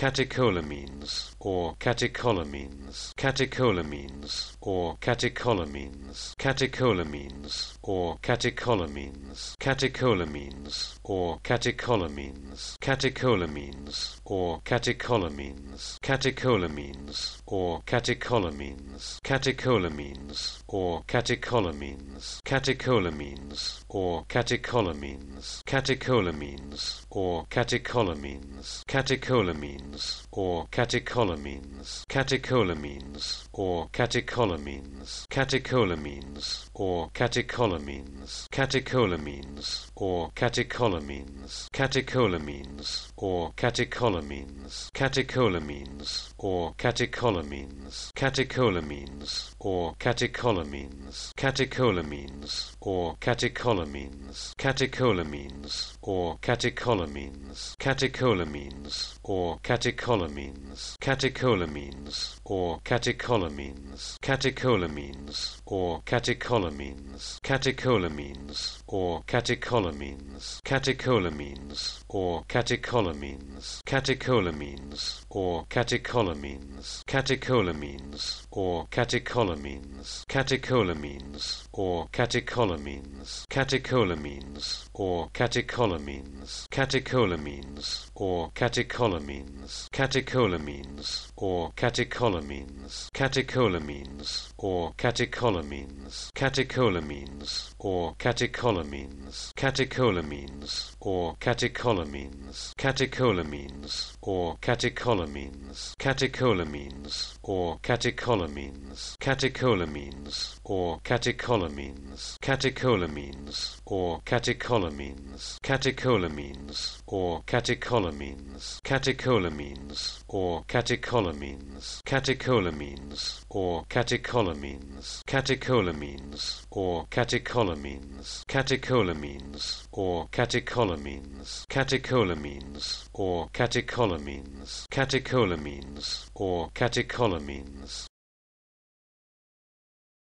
Catecholamines or catecholamines. Catecholamines or catecholamines, catecholamines or catecholamines, catecholamines or catecholamines, catecholamines or catecholamines, catecholamines or catecholamines, catecholamines or catecholamines, catecholamines or catecholamines, catecholamines or catecholamines, catecholamines or catecholamines, catecholamines or catecholamines catecholamines, catecholamines, or catecholamines, catecholamines or catecholamines, catecholamines, or catecholamines, catecholamines, or catecholamines, catecholamines, or catecholamines, catecholamines, or catecholamines, catecholamines, or catecholamines, catecholamines, or catecholamines, catecholamines, or catecholamines, catecholamines, or catecholamines, catecholamines, or catecholamines, catecholamines, catecholamines, or catecholamines, catecholamines or catecholamines, catecholamines, or catecholamines, catecholamines, or catecholamines, catecholamines, or catecholamines, catecholamines, or catecholamines, catecholamines, or catecholamines, catecholamines, or catecholamines, catecholamines, or catecholamines, catecholamines, or catecholamines, catecholamines, or catecholamines, catecholamines, catecholamines, or catecholamines, catecholamines or catecholamines, catecholamines, or catecholamines, catecholamines, or catecholamines, catecholamines, or catecholamines, catecholamines, or catecholamines, catecholamines, or catecholamines, catecholamines, or catecholamines, catecholamines, or catecholamines, catecholamines, or catecholamines,